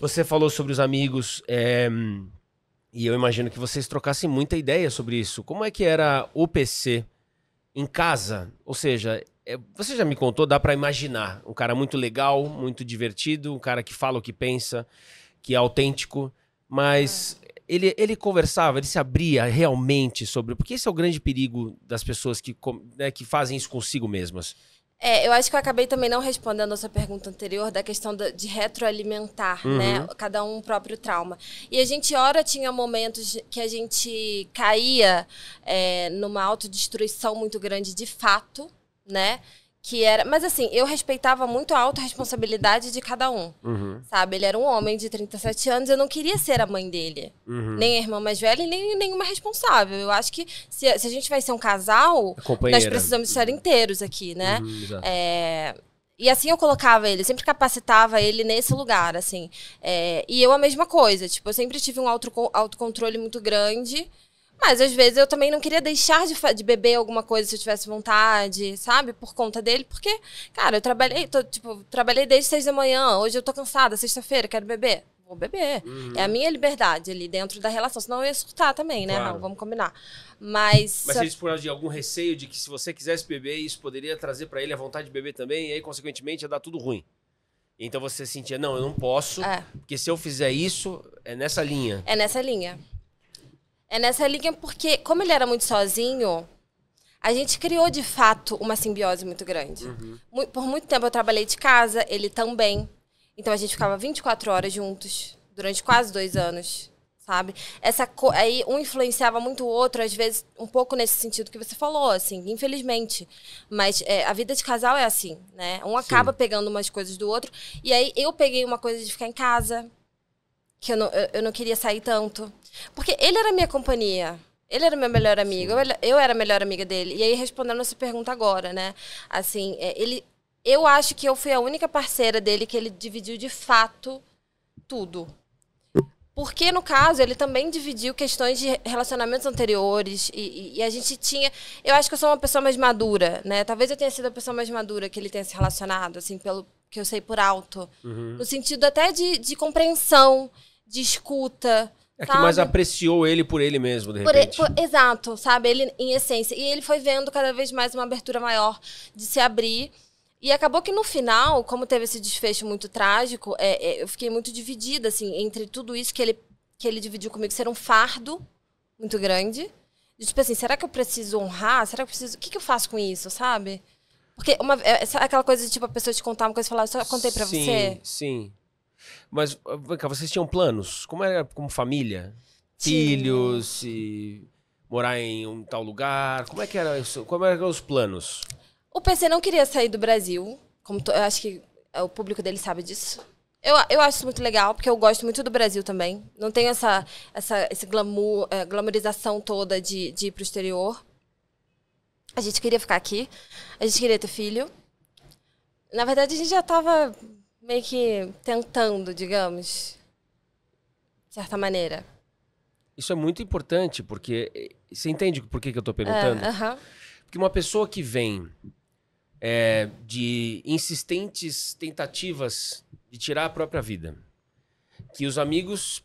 Você falou sobre os amigos, é, e eu imagino que vocês trocassem muita ideia sobre isso. Como é que era o PC em casa? Ou seja, é, você já me contou, dá para imaginar. Um cara muito legal, muito divertido, um cara que fala o que pensa, que é autêntico, mas ele, ele conversava, ele se abria realmente sobre. Porque esse é o grande perigo das pessoas que, né, que fazem isso consigo mesmas é, eu acho que eu acabei também não respondendo a sua pergunta anterior da questão de retroalimentar, uhum. né? Cada um o próprio trauma. E a gente, ora, tinha momentos que a gente caía é, numa autodestruição muito grande de fato, né? que era. Mas assim, eu respeitava muito a autorresponsabilidade de cada um. Uhum. Sabe? Ele era um homem de 37 anos, eu não queria ser a mãe dele. Uhum. Nem a irmã mais velha, nem nenhuma responsável. Eu acho que se, se a gente vai ser um casal, é nós precisamos estar inteiros aqui, né? Uhum, é, e assim eu colocava ele, sempre capacitava ele nesse lugar, assim. É, e eu a mesma coisa, tipo, eu sempre tive um autocontrole muito grande. Mas às vezes eu também não queria deixar de, de, beber alguma coisa se eu tivesse vontade, sabe? Por conta dele, porque, cara, eu trabalhei, tô, tipo, trabalhei desde seis da manhã, hoje eu tô cansada, sexta-feira, quero beber. Vou beber. Uhum. É a minha liberdade ali dentro da relação. Senão eu ia surtar também, né? Claro. Não, vamos combinar. Mas. Mas eles por de algum receio de que se você quisesse beber, isso poderia trazer para ele a vontade de beber também, e aí, consequentemente, ia dar tudo ruim. Então você sentia, não, eu não posso, é. porque se eu fizer isso, é nessa linha. É nessa linha. É nessa linha porque, como ele era muito sozinho, a gente criou de fato uma simbiose muito grande. Uhum. Por muito tempo eu trabalhei de casa, ele também. Então a gente ficava 24 horas juntos durante quase dois anos, sabe? Essa co... aí um influenciava muito o outro, às vezes um pouco nesse sentido que você falou, assim, infelizmente. Mas é, a vida de casal é assim, né? Um acaba Sim. pegando umas coisas do outro. E aí eu peguei uma coisa de ficar em casa, que eu não, eu, eu não queria sair tanto. Porque ele era minha companhia. Ele era meu melhor amigo, eu era a melhor amiga dele. E aí, respondendo a sua pergunta agora, né? Assim, é, ele, eu acho que eu fui a única parceira dele que ele dividiu de fato tudo. Porque, no caso, ele também dividiu questões de relacionamentos anteriores e, e, e, a gente tinha... Eu acho que eu sou uma pessoa mais madura, né? Talvez eu tenha sido a pessoa mais madura que ele tenha se relacionado, assim, pelo que eu sei por alto. Uhum. No sentido até de, de compreensão, de escuta. É que sabe? mais apreciou ele por ele mesmo, de repente. ele, por, exato, sabe? Ele em essência. E ele foi vendo cada vez mais uma abertura maior de se abrir. E acabou que no final, como teve esse desfecho muito trágico, é, é, eu fiquei muito dividida, assim, entre tudo isso que ele, que ele dividiu comigo ser um fardo muito grande. E, tipo assim, será que eu preciso honrar? Será que eu preciso. O que, que eu faço com isso, sabe? Porque uma, é, é aquela coisa de tipo a pessoa te contar uma coisa e falar, eu só contei pra sim, você. Sim. Mas, ah, vem cá, vocês tinham planos? Como era como família? Filhos e morar em um tal lugar? Como é que era isso? Como eram os planos? O PC não queria sair do Brasil. Como to... eu acho que eh, o público dele sabe disso. Eu, eu acho isso muito legal, porque eu gosto muito do Brasil também. Não tenho essa, essa esse glamour, é, glamorização toda de, de ir pro exterior. A gente queria ficar aqui. A gente queria ter filho. Na verdade, a gente já estava meio que tentando, digamos, de certa maneira. Isso é muito importante, porque. Eh, você entende por que, que eu estou perguntando? uh é, -huh. Porque uma pessoa que vem é, de insistentes tentativas de tirar a própria vida, que os amigos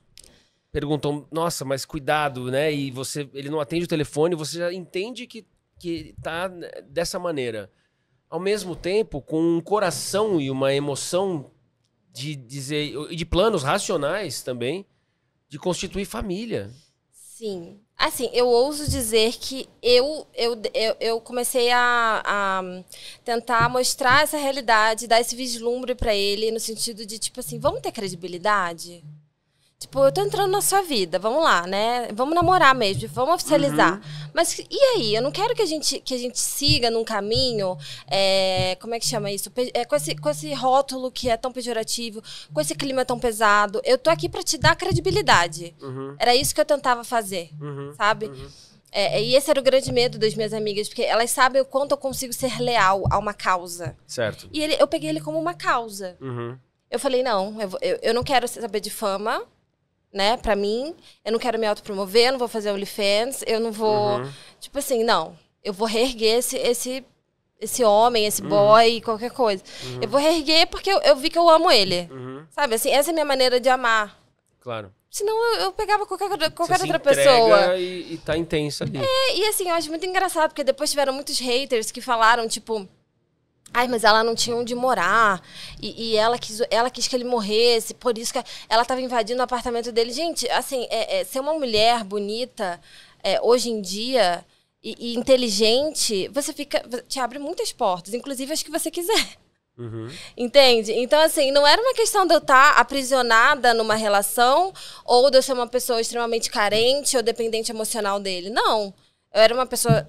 perguntam, nossa, mas cuidado, né? E você, ele não atende o telefone, você já entende que, que tá né, dessa maneira ao mesmo tempo com um coração e uma emoção de dizer e de planos racionais também de constituir família. Sim. Assim, eu ouso dizer que eu, eu, eu, eu comecei a, a, tentar mostrar essa realidade, dar esse vislumbre para ele, no sentido de, tipo assim, vamos ter credibilidade? Tipo, eu tô entrando na sua vida, vamos lá, né? Vamos namorar mesmo, vamos oficializar. Uhum. Mas e aí? Eu não quero que a gente, que a gente siga num caminho, é, como é que chama isso? É, com, esse, com esse rótulo que é tão pejorativo, com esse clima tão pesado. Eu tô aqui para te dar credibilidade. Uhum. Era isso que eu tentava fazer, uhum. sabe? Uhum. É, e esse era o grande medo das minhas amigas, porque elas sabem o quanto eu consigo ser leal a uma causa. Certo. E ele, eu peguei ele como uma causa. Uhum. Eu falei, não, eu, eu não quero saber de fama, né, pra mim. Eu não quero me autopromover, eu não vou fazer OnlyFans, eu não vou. Uhum. Tipo assim, não. Eu vou reerguer esse, esse, esse homem, esse uhum. boy, qualquer coisa. Uhum. Eu vou reerguer porque eu, eu, vi que eu amo ele. Uhum. Sabe, assim, essa é a minha maneira de amar. Claro. Senão eu, eu pegava qualquer, qualquer outra pessoa. E, e tá intensa ali. É, e assim, eu acho muito engraçado, porque depois tiveram muitos haters que falaram, tipo Ai, mas ela não tinha onde morar. E, e, ela, quis, ela quis que ele morresse. Por isso que ela estava invadindo o apartamento dele. Gente, assim, é, é, ser uma mulher bonita é, hoje em dia e, e, inteligente, você fica. Te abre muitas portas, inclusive as que você quiser. Uhum. Entende? Então, assim, não era uma questão de eu estar tá aprisionada numa relação ou de eu ser uma pessoa extremamente carente ou dependente emocional dele. Não. Eu era uma pessoa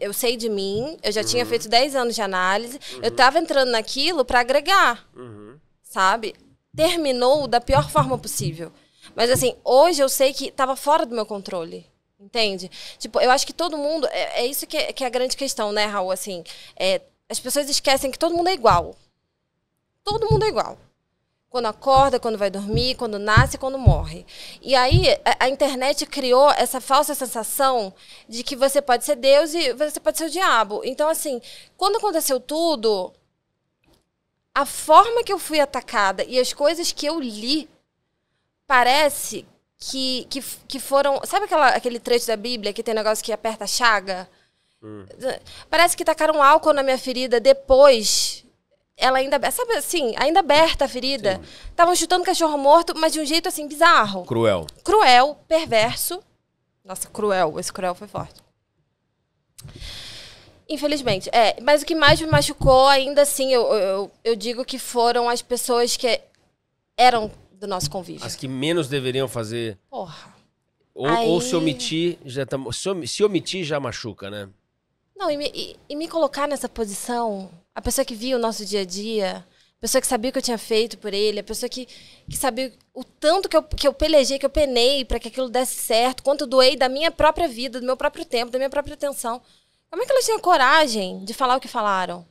eu sei de mim, eu já uhum. tinha feito 10 anos de análise, uhum. eu tava entrando naquilo para agregar, uhum. sabe? Terminou da pior forma possível. Mas assim, hoje eu sei que tava fora do meu controle. Entende? Tipo, eu acho que todo mundo. É, é isso que é, que é, a grande questão, né, Raul? Assim, é, as pessoas esquecem que todo mundo é igual. Todo mundo é igual quando acorda, quando vai dormir, quando nasce, quando morre. E aí a, internet criou essa falsa sensação de que você pode ser Deus e você pode ser o diabo. Então, assim, quando aconteceu tudo, a forma que eu fui atacada e as coisas que eu li parece que, que, que foram. Sabe aquela, aquele trecho da Bíblia que tem um negócio que aperta a chaga? Hum. Parece que tacaram álcool na minha ferida depois ela ainda, sabe assim, ainda aberta a ferida. Estavam chutando cachorro morto, mas de um jeito assim bizarro. Cruel. Cruel, perverso. Nossa, cruel, esse cruel foi forte. Infelizmente, é. Mas o que mais me machucou, ainda assim, eu, eu, eu digo que foram as pessoas que eram do nosso convívio. As que menos deveriam fazer. Porra. Ou, Aí... ou se omitir, já tá, se omitir já machuca, né? Não, e me, e, e me colocar nessa posição, a pessoa que via o nosso dia a dia, a pessoa que sabia o que eu tinha feito por ele, a pessoa que, que sabia o tanto que eu, que eu pelejei, que eu penei para que aquilo desse certo, quanto doei da minha própria vida, do meu próprio tempo, da minha própria atenção. Como é que elas tinham coragem de falar o que falaram?